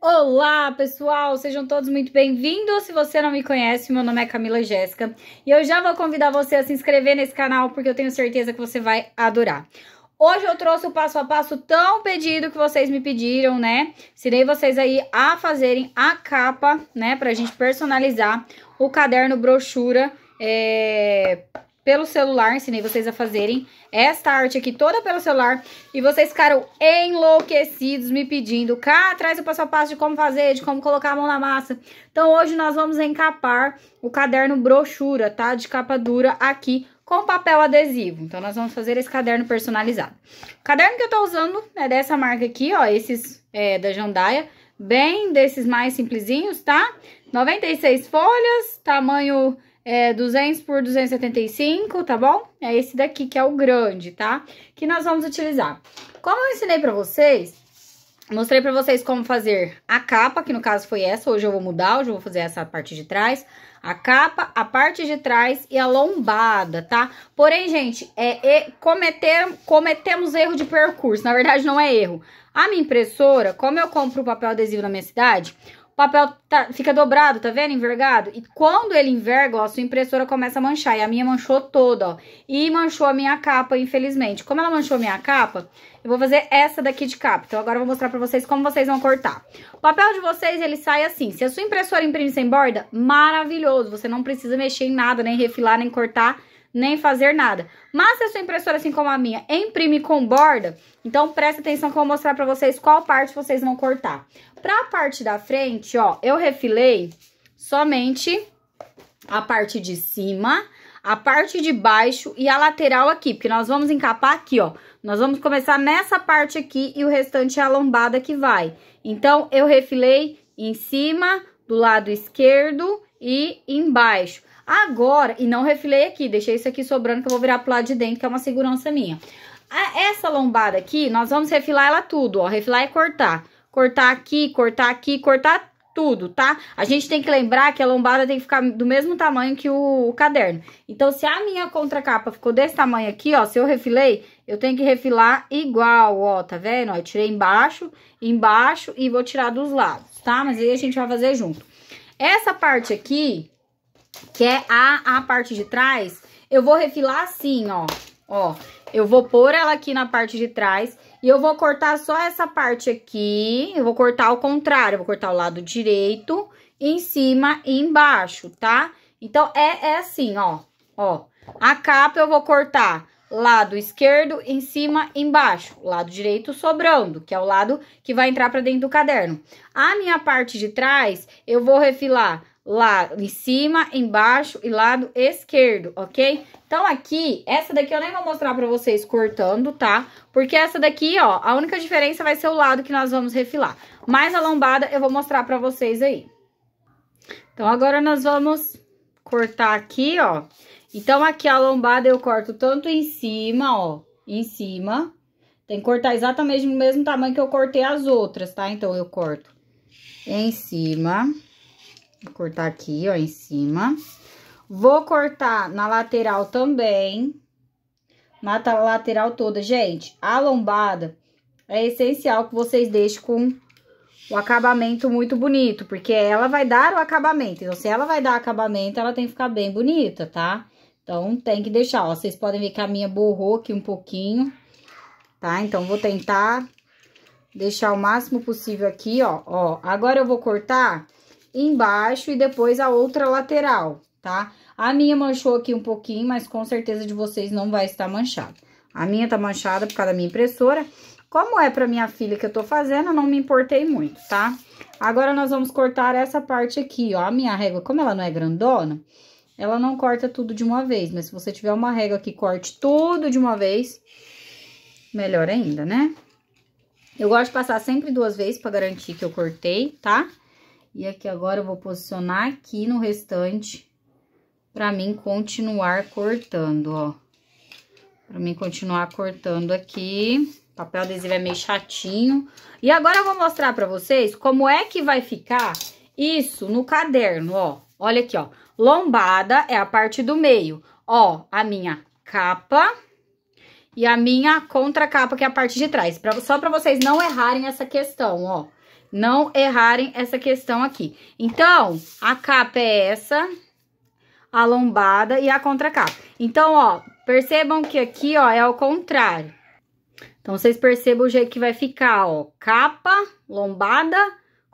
Olá, pessoal! Sejam todos muito bem-vindos. Se você não me conhece, meu nome é Camila Jéssica e eu já vou convidar você a se inscrever nesse canal porque eu tenho certeza que você vai adorar. Hoje eu trouxe o passo a passo tão pedido que vocês me pediram, né? Ensinei vocês aí a fazerem a capa, né? Pra gente personalizar o caderno brochura é, pelo celular, ensinei vocês a fazerem esta arte aqui toda pelo celular e vocês ficaram enlouquecidos me pedindo, cá atrás o passo a passo de como fazer, de como colocar a mão na massa. Então hoje nós vamos encapar o caderno brochura, tá? De capa dura aqui com papel adesivo. Então nós vamos fazer esse caderno personalizado. O caderno que eu tô usando é dessa marca aqui, ó, esses é, da Jandaia, bem desses mais simplesinhos, tá? 96 folhas, tamanho é, 200 por 275, tá bom? É esse daqui que é o grande, tá? Que nós vamos utilizar. Como eu ensinei pra vocês, mostrei pra vocês como fazer a capa, que no caso foi essa, hoje eu vou mudar, hoje eu vou fazer essa parte de trás. A capa, a parte de trás e a lombada, tá? Porém, gente, é, é cometer, cometemos erro de percurso, na verdade não é erro. A minha impressora, como eu compro papel adesivo na minha cidade, papel tá, fica dobrado, tá vendo? Envergado. E quando ele enverga, ó, a sua impressora começa a manchar. E a minha manchou toda, ó. E manchou a minha capa, infelizmente. Como ela manchou a minha capa, eu vou fazer essa daqui de capa. Então, agora eu vou mostrar pra vocês como vocês vão cortar. O papel de vocês, ele sai assim. Se a sua impressora imprime sem borda, maravilhoso. Você não precisa mexer em nada, nem refilar, nem cortar nem fazer nada. Mas se a sua impressora, assim como a minha, imprime com borda, então presta atenção que eu vou mostrar pra vocês qual parte vocês vão cortar. Pra parte da frente, ó, eu refilei somente a parte de cima, a parte de baixo e a lateral aqui, porque nós vamos encapar aqui, ó. Nós vamos começar nessa parte aqui e o restante é a lombada que vai. Então, eu refilei em cima, do lado esquerdo e embaixo. Agora, e não refilei aqui, deixei isso aqui sobrando que eu vou virar pro lado de dentro, que é uma segurança minha. A, essa lombada aqui, nós vamos refilar ela tudo, ó. Refilar e cortar. Cortar aqui, cortar aqui, cortar tudo, tá? A gente tem que lembrar que a lombada tem que ficar do mesmo tamanho que o, o caderno. Então, se a minha contracapa ficou desse tamanho aqui, ó, se eu refilei, eu tenho que refilar igual, ó, tá vendo? Ó, eu tirei embaixo, embaixo e vou tirar dos lados, tá? Mas aí a gente vai fazer junto. Essa parte aqui, que é a, a parte de trás, eu vou refilar assim, ó. Ó, eu vou pôr ela aqui na parte de trás e eu vou cortar só essa parte aqui. Eu vou cortar ao contrário, eu vou cortar o lado direito, em cima e embaixo, tá? Então, é, é assim, ó. Ó, a capa eu vou cortar lado esquerdo, em cima, embaixo. Lado direito sobrando, que é o lado que vai entrar pra dentro do caderno. A minha parte de trás, eu vou refilar lado, em cima, embaixo e lado esquerdo, ok? Então, aqui, essa daqui eu nem vou mostrar pra vocês cortando, tá? Porque essa daqui, ó, a única diferença vai ser o lado que nós vamos refilar. Mas a lombada eu vou mostrar pra vocês aí. Então, agora nós vamos cortar aqui, ó. Então, aqui a lombada eu corto tanto em cima, ó, em cima. Tem que cortar exatamente no mesmo tamanho que eu cortei as outras, tá? Então, eu corto em cima... Vou cortar aqui, ó, em cima. Vou cortar na lateral também. a lateral toda, gente. A lombada é essencial que vocês deixem com o acabamento muito bonito, porque ela vai dar o acabamento. Então, se ela vai dar acabamento, ela tem que ficar bem bonita, tá? Então, tem que deixar, ó. Vocês podem ver que a minha borrou aqui um pouquinho, tá? Então, vou tentar deixar o máximo possível aqui, ó. Ó, agora eu vou cortar embaixo e depois a outra lateral, tá? A minha manchou aqui um pouquinho, mas com certeza de vocês não vai estar manchada. A minha tá manchada por causa da minha impressora. Como é pra minha filha que eu tô fazendo, eu não me importei muito, tá? Agora, nós vamos cortar essa parte aqui, ó. A minha régua, como ela não é grandona, ela não corta tudo de uma vez. Mas se você tiver uma régua que corte tudo de uma vez, melhor ainda, né? Eu gosto de passar sempre duas vezes pra garantir que eu cortei, tá? E aqui agora eu vou posicionar aqui no restante, pra mim continuar cortando, ó. Pra mim continuar cortando aqui. Papel adesivo é meio chatinho. E agora eu vou mostrar pra vocês como é que vai ficar isso no caderno, ó. Olha aqui, ó. Lombada é a parte do meio. Ó, a minha capa e a minha contracapa, que é a parte de trás. Pra, só pra vocês não errarem essa questão, ó não errarem essa questão aqui. Então, a capa é essa, a lombada e a contracapa. Então, ó, percebam que aqui, ó, é ao contrário. Então, vocês percebam o jeito que vai ficar, ó, capa, lombada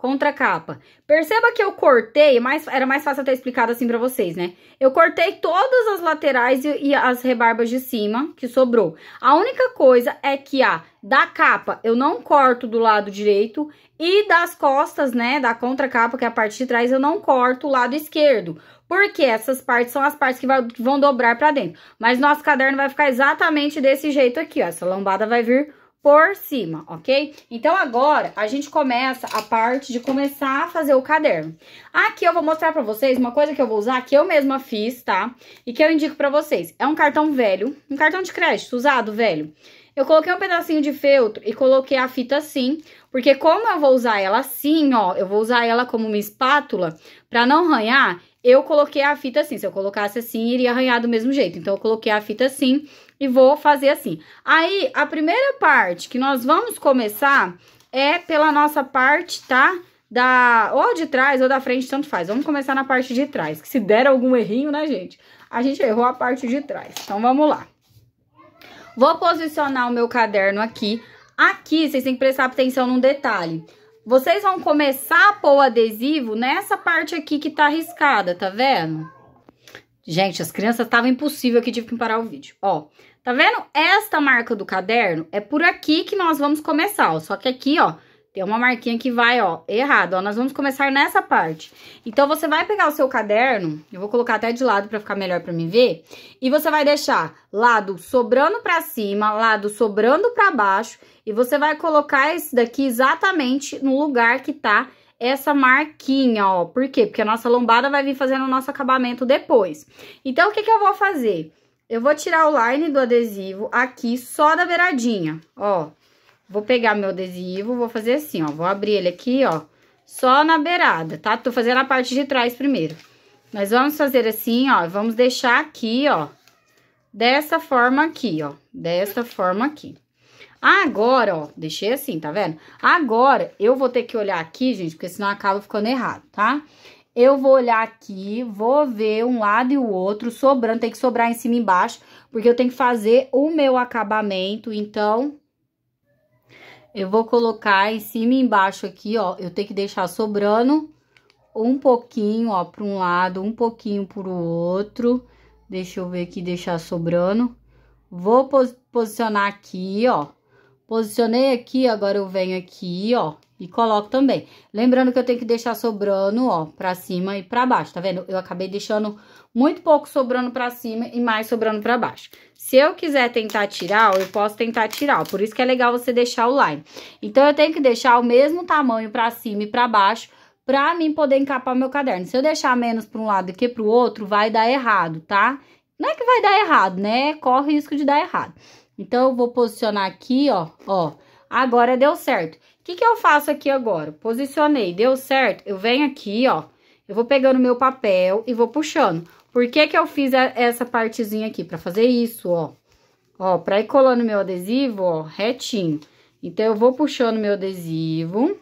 contra capa Perceba que eu cortei, mas era mais fácil eu ter explicado assim pra vocês, né? Eu cortei todas as laterais e, e, as rebarbas de cima que sobrou. A única coisa é que a da capa eu não corto do lado direito e das costas, né, da contra capa que é a parte de trás, eu não corto o lado esquerdo. Porque essas partes são as partes que, vai, vão dobrar pra dentro. Mas nosso caderno vai ficar exatamente desse jeito aqui, ó. Essa lombada vai vir por cima, ok? Então, agora, a gente começa a parte de começar a fazer o caderno. Aqui eu vou mostrar pra vocês uma coisa que eu vou usar, que eu mesma fiz, tá? E que eu indico pra vocês. É um cartão velho, um cartão de crédito, usado, velho. Eu coloquei um pedacinho de feltro e coloquei a fita assim, porque como eu vou usar ela assim, ó, eu vou usar ela como uma espátula pra não arranhar, eu coloquei a fita assim. Se eu colocasse assim, iria arranhar do mesmo jeito. Então, eu coloquei a fita assim e vou fazer assim. Aí, a primeira parte que nós vamos começar é pela nossa parte, tá? Da, ou de trás ou da frente, tanto faz. Vamos começar na parte de trás, que se der algum errinho, né, gente? A gente errou a parte de trás. Então, vamos lá. Vou posicionar o meu caderno aqui. Aqui, vocês têm que prestar atenção num detalhe. Vocês vão começar a pôr o adesivo nessa parte aqui que tá riscada, tá vendo? Gente, as crianças estavam impossível aqui, tive que parar o vídeo. Ó, Tá vendo? Esta marca do caderno é por aqui que nós vamos começar, ó. Só que aqui, ó, tem uma marquinha que vai, ó, errado, ó. Nós vamos começar nessa parte. Então, você vai pegar o seu caderno, eu vou colocar até de lado pra ficar melhor pra mim ver, e você vai deixar lado sobrando pra cima, lado sobrando pra baixo, e você vai colocar esse daqui exatamente no lugar que tá essa marquinha, ó. Por quê? Porque a nossa lombada vai vir fazendo o nosso acabamento depois. Então, o que que eu vou fazer? Eu vou tirar o line do adesivo aqui só da beiradinha, ó. Vou pegar meu adesivo, vou fazer assim, ó. Vou abrir ele aqui, ó, só na beirada, tá? Tô fazendo a parte de trás primeiro. Nós vamos fazer assim, ó, vamos deixar aqui, ó, dessa forma aqui, ó, dessa forma aqui. Agora, ó, deixei assim, tá vendo? Agora, eu vou ter que olhar aqui, gente, porque senão acaba ficando errado, tá? Tá? eu vou olhar aqui, vou ver um lado e o outro, sobrando, tem que sobrar em cima e embaixo, porque eu tenho que fazer o meu acabamento, então... Eu vou colocar em cima e embaixo aqui, ó, eu tenho que deixar sobrando um pouquinho, ó, para um lado, um pouquinho para o outro. Deixa eu ver aqui, deixar sobrando. Vou pos posicionar aqui, ó. Posicionei aqui, agora eu venho aqui, ó e coloco também. Lembrando que eu tenho que deixar sobrando, ó, pra cima e pra baixo, tá vendo? Eu acabei deixando muito pouco sobrando pra cima e mais sobrando pra baixo. Se eu quiser tentar tirar, eu posso tentar tirar, por isso que é legal você deixar o line. Então, eu tenho que deixar o mesmo tamanho pra cima e pra baixo, pra mim poder encapar meu caderno. Se eu deixar menos pra um lado que pro outro, vai dar errado, tá? Não é que vai dar errado, né? Corre o risco de dar errado. Então, eu vou posicionar aqui, ó, ó Agora deu certo. O que, que eu faço aqui agora? Posicionei, deu certo? Eu venho aqui, ó. Eu vou pegando meu papel e vou puxando. Por que que eu fiz a, essa partezinha aqui? Pra fazer isso, ó. Ó, pra ir colando meu adesivo, ó, retinho. Então, eu vou puxando meu adesivo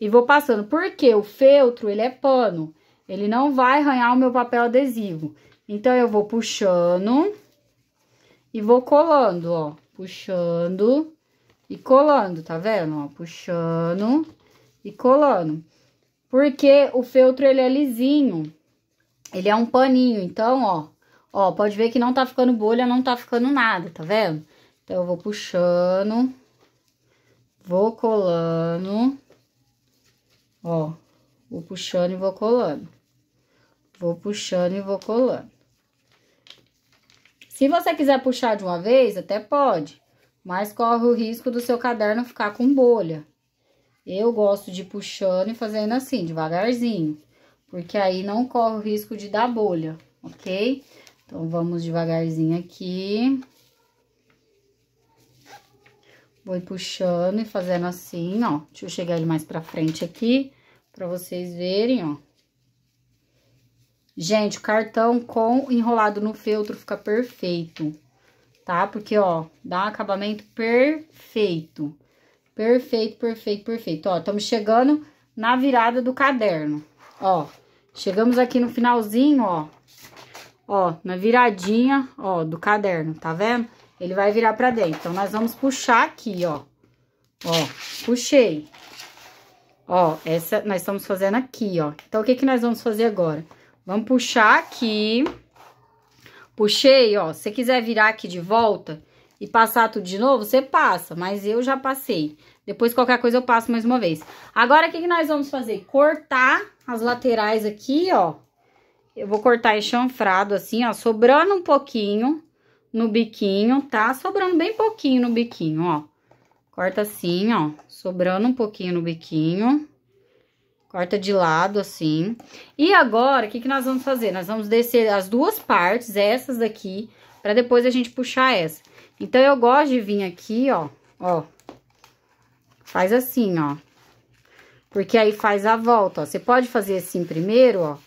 e vou passando. Porque o feltro, ele é pano. Ele não vai arranhar o meu papel adesivo. Então, eu vou puxando e vou colando, ó. Puxando e colando, tá vendo? Ó, puxando e colando. Porque o feltro, ele é lisinho, ele é um paninho, então, ó, ó, pode ver que não tá ficando bolha, não tá ficando nada, tá vendo? Então, eu vou puxando, vou colando, ó, vou puxando e vou colando, vou puxando e vou colando. Se você quiser puxar de uma vez, até pode, mas corre o risco do seu caderno ficar com bolha. Eu gosto de puxando e fazendo assim, devagarzinho, porque aí não corre o risco de dar bolha, ok? Então, vamos devagarzinho aqui. Vou puxando e fazendo assim, ó. Deixa eu chegar ele mais pra frente aqui, pra vocês verem, ó. Gente, o cartão com enrolado no feltro fica perfeito tá? Porque, ó, dá um acabamento perfeito. Perfeito, perfeito, perfeito. Ó, estamos chegando na virada do caderno, ó. Chegamos aqui no finalzinho, ó. Ó, na viradinha, ó, do caderno, tá vendo? Ele vai virar pra dentro. Então, nós vamos puxar aqui, ó. Ó, puxei. Ó, essa nós estamos fazendo aqui, ó. Então, o que que nós vamos fazer agora? Vamos puxar aqui... Puxei, ó, se você quiser virar aqui de volta e passar tudo de novo, você passa, mas eu já passei. Depois, qualquer coisa, eu passo mais uma vez. Agora, o que, que nós vamos fazer? Cortar as laterais aqui, ó. Eu vou cortar chanfrado assim, ó, sobrando um pouquinho no biquinho, tá? Sobrando bem pouquinho no biquinho, ó. Corta assim, ó, sobrando um pouquinho no biquinho. Corta de lado, assim. E agora, o que, que nós vamos fazer? Nós vamos descer as duas partes, essas daqui, pra depois a gente puxar essa. Então, eu gosto de vir aqui, ó, ó. Faz assim, ó. Porque aí faz a volta, ó. Você pode fazer assim primeiro, ó,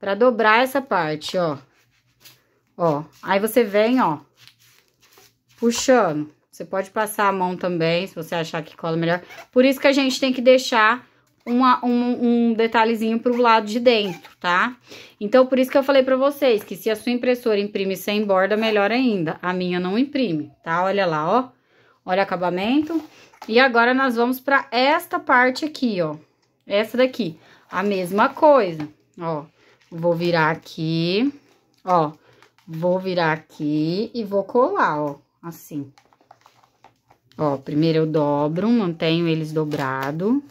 pra dobrar essa parte, ó. Ó, aí você vem, ó, puxando. Você pode passar a mão também, se você achar que cola melhor. Por isso que a gente tem que deixar uma, um, um detalhezinho pro lado de dentro, tá? Então, por isso que eu falei pra vocês que se a sua impressora imprime sem borda, melhor ainda. A minha não imprime, tá? Olha lá, ó. Olha o acabamento. E agora, nós vamos pra esta parte aqui, ó. Essa daqui. A mesma coisa, ó. Vou virar aqui, ó. Vou virar aqui e vou colar, ó. Assim. Ó, primeiro eu dobro, mantenho eles dobrado.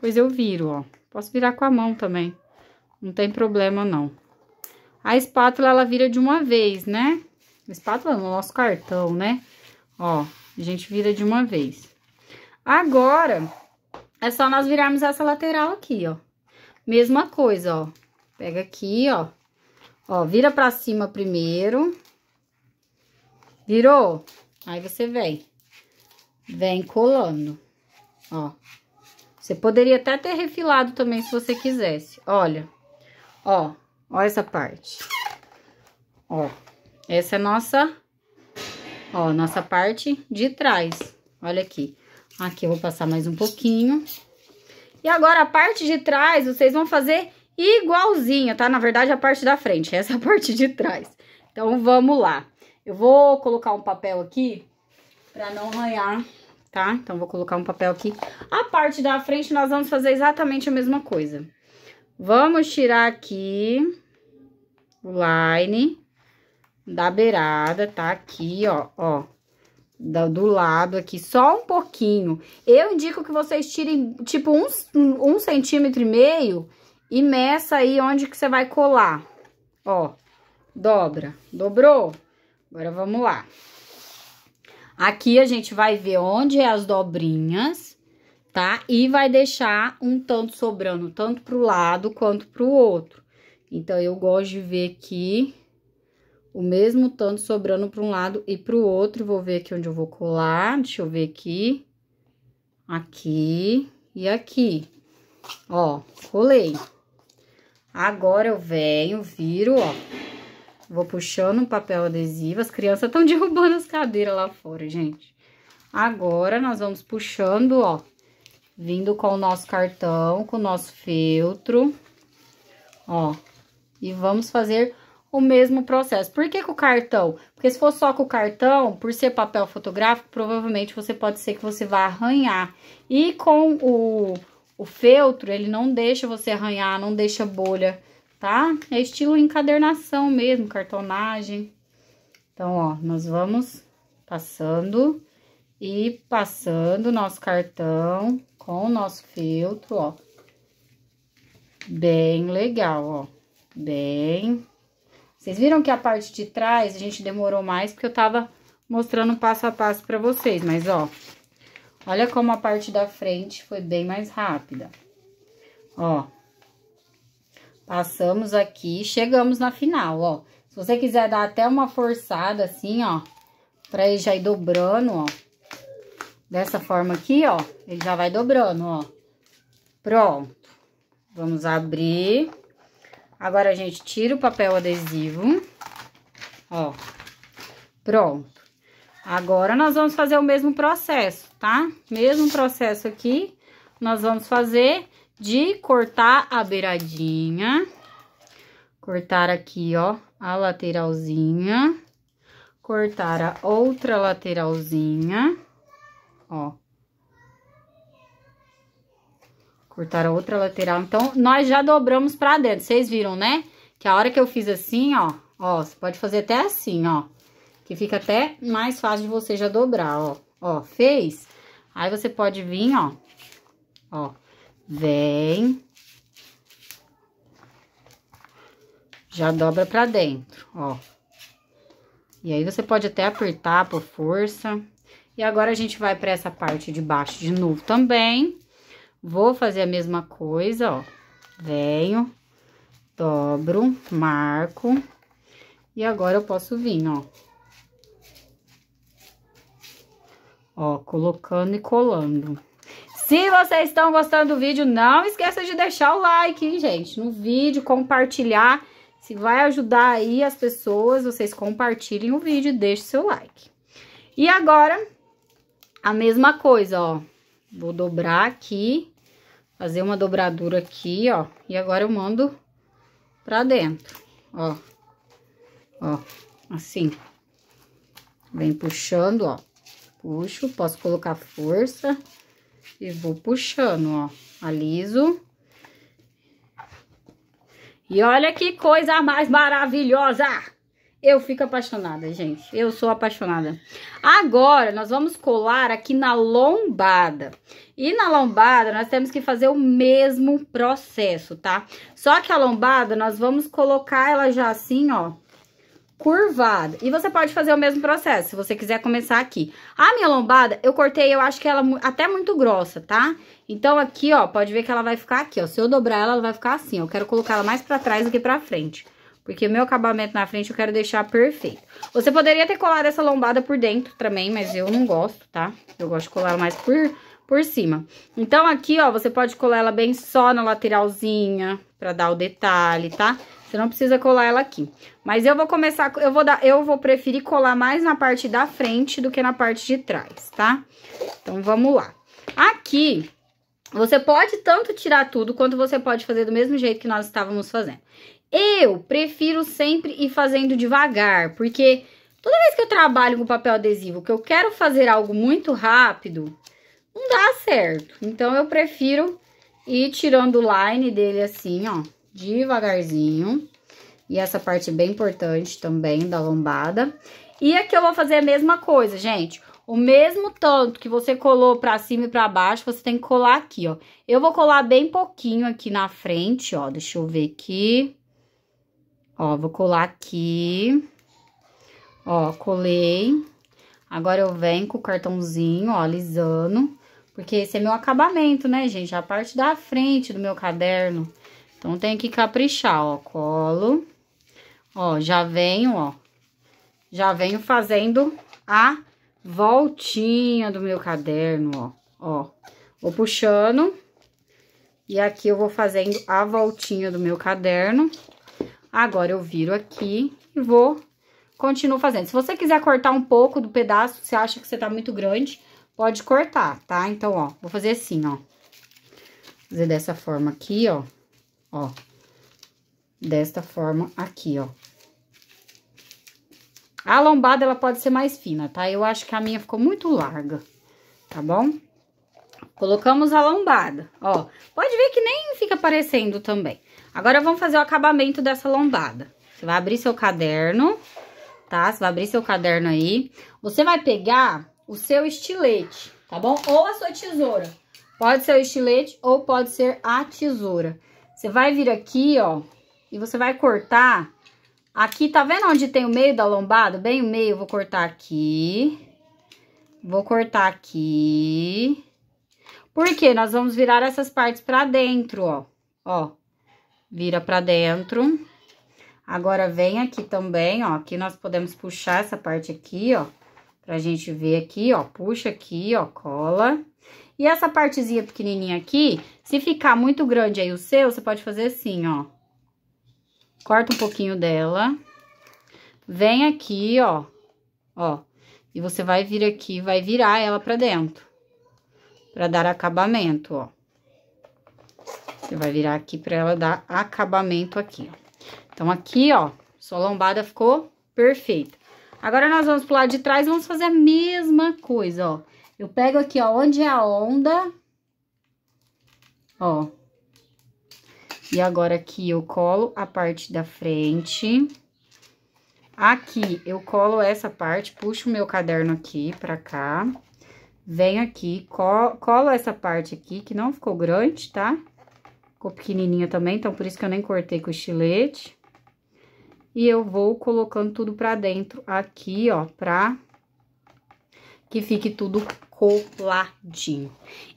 Pois eu viro, ó. Posso virar com a mão também. Não tem problema, não. A espátula, ela vira de uma vez, né? Espátula no nosso cartão, né? Ó, a gente vira de uma vez. Agora, é só nós virarmos essa lateral aqui, ó. Mesma coisa, ó. Pega aqui, ó. Ó, vira pra cima primeiro. Virou? Aí você vem. Vem colando, ó. Você poderia até ter refilado também se você quisesse. Olha, ó, ó essa parte. Ó, essa é nossa, ó, nossa parte de trás. Olha aqui. Aqui eu vou passar mais um pouquinho. E agora a parte de trás, vocês vão fazer igualzinha, tá? Na verdade, a parte da frente, essa é parte de trás. Então, vamos lá. Eu vou colocar um papel aqui pra não arranhar tá? Então, vou colocar um papel aqui. A parte da frente, nós vamos fazer exatamente a mesma coisa. Vamos tirar aqui o line da beirada, tá? Aqui, ó, ó. Do lado aqui, só um pouquinho. Eu indico que vocês tirem, tipo, um, um centímetro e meio e meça aí onde que você vai colar. Ó, dobra. Dobrou? Agora, vamos lá. Aqui a gente vai ver onde é as dobrinhas, tá? E vai deixar um tanto sobrando, tanto pro lado quanto pro outro. Então, eu gosto de ver aqui o mesmo tanto sobrando para um lado e para o outro. Vou ver aqui onde eu vou colar. Deixa eu ver aqui. Aqui e aqui. Ó, colei. Agora eu venho, viro, ó. Vou puxando um papel adesivo. As crianças estão derrubando as cadeiras lá fora, gente. Agora, nós vamos puxando, ó. Vindo com o nosso cartão, com o nosso feltro. Ó. E vamos fazer o mesmo processo. Por que com o cartão? Porque se for só com o cartão, por ser papel fotográfico, provavelmente você pode ser que você vá arranhar. E com o, o feltro, ele não deixa você arranhar, não deixa bolha tá? É estilo encadernação mesmo, cartonagem. Então, ó, nós vamos passando e passando nosso cartão com o nosso feltro, ó. Bem legal, ó. Bem. Vocês viram que a parte de trás a gente demorou mais porque eu tava mostrando passo a passo pra vocês, mas ó. Olha como a parte da frente foi bem mais rápida. Ó, Passamos aqui, chegamos na final, ó. Se você quiser dar até uma forçada assim, ó, pra ele já ir dobrando, ó. Dessa forma aqui, ó, ele já vai dobrando, ó. Pronto. Vamos abrir. Agora a gente tira o papel adesivo, ó. Pronto. Agora, nós vamos fazer o mesmo processo, tá? Mesmo processo aqui, nós vamos fazer de cortar a beiradinha. Cortar aqui, ó, a lateralzinha. Cortar a outra lateralzinha, ó. Cortar a outra lateral. Então, nós já dobramos pra dentro. Vocês viram, né? Que a hora que eu fiz assim, ó, ó, você pode fazer até assim, ó. Que fica até mais fácil de você já dobrar, ó. Ó, fez? Aí você pode vir, ó, ó Vem. Já dobra pra dentro, ó. E aí, você pode até apertar por força. E agora, a gente vai pra essa parte de baixo de novo também. Vou fazer a mesma coisa, ó. Venho, dobro, marco. E agora, eu posso vir, ó. Ó, colocando e colando. Se vocês estão gostando do vídeo, não esqueça de deixar o like, hein, gente, no vídeo, compartilhar. Se vai ajudar aí as pessoas, vocês compartilhem o vídeo e deixem seu like. E agora, a mesma coisa, ó. Vou dobrar aqui, fazer uma dobradura aqui, ó. E agora eu mando pra dentro, ó. Ó, assim. Vem puxando, ó. Puxo, posso colocar força. Força. E vou puxando, ó. Aliso. E olha que coisa mais maravilhosa! Eu fico apaixonada, gente. Eu sou apaixonada. Agora, nós vamos colar aqui na lombada. E na lombada, nós temos que fazer o mesmo processo, tá? Só que a lombada, nós vamos colocar ela já assim, ó, curvada. E você pode fazer o mesmo processo, se você quiser começar aqui. A minha lombada, eu cortei, eu acho que ela é até muito grossa, tá? Então, aqui, ó, pode ver que ela vai ficar aqui, ó. Se eu dobrar ela, ela vai ficar assim, ó. Eu quero colocar ela mais pra trás do que pra frente. Porque o meu acabamento na frente eu quero deixar perfeito. Você poderia ter colado essa lombada por dentro também, mas eu não gosto, tá? Eu gosto de colar mais por, por cima. Então, aqui, ó, você pode colar ela bem só na lateralzinha, pra dar o detalhe, tá? Tá? Você não precisa colar ela aqui. Mas eu vou começar, eu vou dar, eu vou preferir colar mais na parte da frente do que na parte de trás, tá? Então, vamos lá. Aqui, você pode tanto tirar tudo, quanto você pode fazer do mesmo jeito que nós estávamos fazendo. Eu prefiro sempre ir fazendo devagar, porque toda vez que eu trabalho com papel adesivo, que eu quero fazer algo muito rápido, não dá certo. Então, eu prefiro ir tirando o line dele assim, ó devagarzinho. E essa parte é bem importante também da lombada. E aqui eu vou fazer a mesma coisa, gente. O mesmo tanto que você colou pra cima e pra baixo, você tem que colar aqui, ó. Eu vou colar bem pouquinho aqui na frente, ó. Deixa eu ver aqui. Ó, vou colar aqui. Ó, colei. Agora eu venho com o cartãozinho, ó, alisando. Porque esse é meu acabamento, né, gente? A parte da frente do meu caderno. Então, tem que caprichar, ó, colo. Ó, já venho, ó, já venho fazendo a voltinha do meu caderno, ó, ó. Vou puxando e aqui eu vou fazendo a voltinha do meu caderno. Agora, eu viro aqui e vou continuo fazendo. Se você quiser cortar um pouco do pedaço, você acha que você tá muito grande, pode cortar, tá? Então, ó, vou fazer assim, ó. fazer dessa forma aqui, ó ó. Desta forma aqui, ó. A lombada, ela pode ser mais fina, tá? Eu acho que a minha ficou muito larga, tá bom? Colocamos a lombada, ó. Pode ver que nem fica aparecendo também. Agora, vamos fazer o acabamento dessa lombada. Você vai abrir seu caderno, tá? Você vai abrir seu caderno aí. Você vai pegar o seu estilete, tá bom? Ou a sua tesoura. Pode ser o estilete ou pode ser a tesoura. Você vai vir aqui, ó, e você vai cortar aqui, tá vendo onde tem o meio da lombada? Bem o meio, vou cortar aqui. Vou cortar aqui. Porque nós vamos virar essas partes pra dentro, ó. Ó, vira pra dentro. Agora, vem aqui também, ó. Aqui nós podemos puxar essa parte aqui, ó. Pra gente ver aqui, ó. Puxa aqui, ó, cola. E essa partezinha pequenininha aqui, se ficar muito grande aí o seu, você pode fazer assim, ó. Corta um pouquinho dela. Vem aqui, ó. Ó. E você vai vir aqui, vai virar ela pra dentro. Pra dar acabamento, ó. Você vai virar aqui pra ela dar acabamento aqui, ó. Então, aqui, ó, sua lombada ficou perfeita. Agora, nós vamos pro lado de trás, vamos fazer a mesma coisa, ó. Eu pego aqui, ó, onde é a onda, ó. E agora aqui eu colo a parte da frente. Aqui eu colo essa parte, puxo o meu caderno aqui pra cá. Venho aqui, colo, colo essa parte aqui, que não ficou grande, tá? Ficou pequenininha também, então por isso que eu nem cortei com o estilete. E eu vou colocando tudo pra dentro aqui, ó, pra que fique tudo coladinho.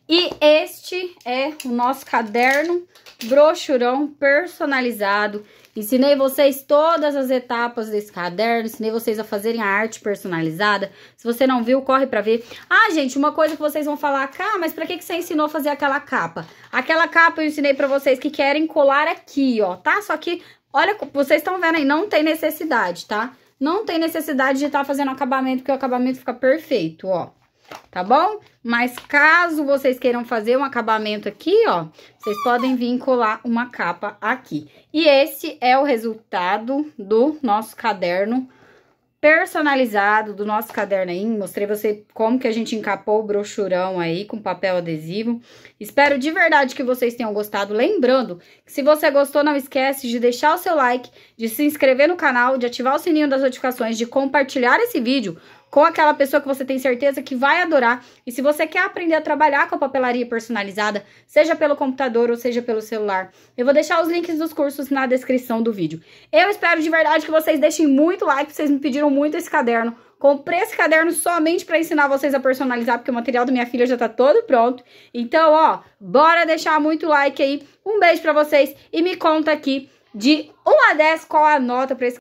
E este é o nosso caderno brochurão personalizado. Ensinei vocês todas as etapas desse caderno, ensinei vocês a fazerem a arte personalizada. Se você não viu, corre para ver. Ah, gente, uma coisa que vocês vão falar, cá, mas para que que você ensinou a fazer aquela capa? Aquela capa eu ensinei para vocês que querem colar aqui, ó, tá? Só que olha, vocês estão vendo aí, não tem necessidade, tá? Não tem necessidade de estar tá fazendo acabamento, porque o acabamento fica perfeito, ó tá bom? Mas caso vocês queiram fazer um acabamento aqui, ó, vocês podem vir colar uma capa aqui. E esse é o resultado do nosso caderno personalizado, do nosso caderno aí. Mostrei você como que a gente encapou o brochurão aí com papel adesivo. Espero de verdade que vocês tenham gostado. Lembrando que se você gostou, não esquece de deixar o seu like, de se inscrever no canal, de ativar o sininho das notificações, de compartilhar esse vídeo com aquela pessoa que você tem certeza que vai adorar. E se você quer aprender a trabalhar com a papelaria personalizada, seja pelo computador ou seja pelo celular, eu vou deixar os links dos cursos na descrição do vídeo. Eu espero de verdade que vocês deixem muito like, vocês me pediram muito esse caderno. Comprei esse caderno somente para ensinar vocês a personalizar, porque o material da minha filha já tá todo pronto. Então, ó, bora deixar muito like aí. Um beijo para vocês e me conta aqui de 1 a 10 qual a nota para esse